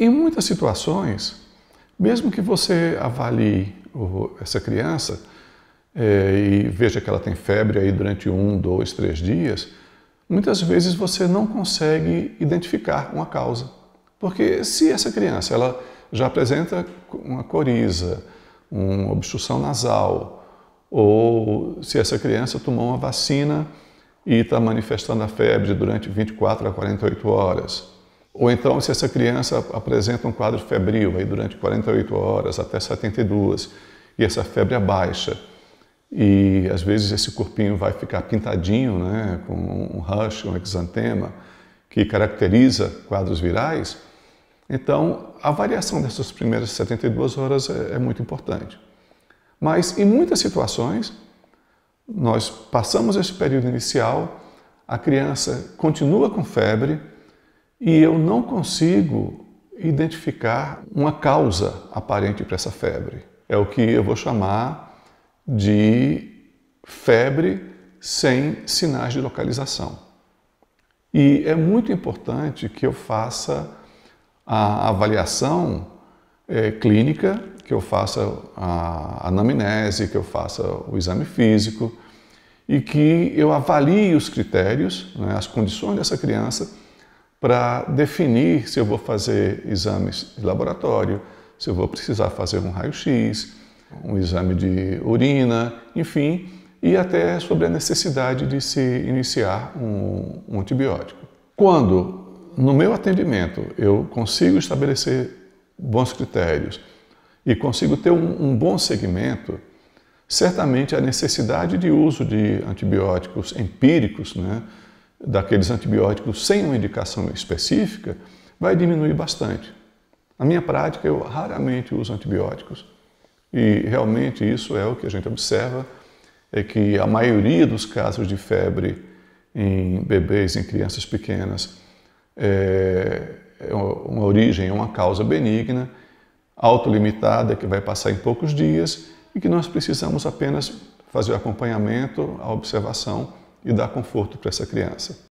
Em muitas situações, mesmo que você avalie essa criança é, e veja que ela tem febre aí durante um, dois, três dias, muitas vezes você não consegue identificar uma causa. Porque se essa criança ela já apresenta uma coriza, uma obstrução nasal, ou se essa criança tomou uma vacina e está manifestando a febre durante 24 a 48 horas, ou então, se essa criança apresenta um quadro febril, aí durante 48 horas até 72, e essa febre abaixa, e às vezes esse corpinho vai ficar pintadinho, né, com um rush, um exantema, que caracteriza quadros virais, então a variação dessas primeiras 72 horas é, é muito importante. Mas em muitas situações, nós passamos esse período inicial, a criança continua com febre, e eu não consigo identificar uma causa aparente para essa febre. É o que eu vou chamar de febre sem sinais de localização. E é muito importante que eu faça a avaliação é, clínica, que eu faça a anamnese, que eu faça o exame físico e que eu avalie os critérios, né, as condições dessa criança para definir se eu vou fazer exames de laboratório, se eu vou precisar fazer um raio-x, um exame de urina, enfim, e até sobre a necessidade de se iniciar um, um antibiótico. Quando, no meu atendimento, eu consigo estabelecer bons critérios e consigo ter um, um bom segmento, certamente a necessidade de uso de antibióticos empíricos, né, daqueles antibióticos sem uma indicação específica vai diminuir bastante. Na minha prática, eu raramente uso antibióticos e realmente isso é o que a gente observa, é que a maioria dos casos de febre em bebês, em crianças pequenas, é, é uma origem, é uma causa benigna, autolimitada, que vai passar em poucos dias e que nós precisamos apenas fazer o acompanhamento, a observação e dar conforto para essa criança.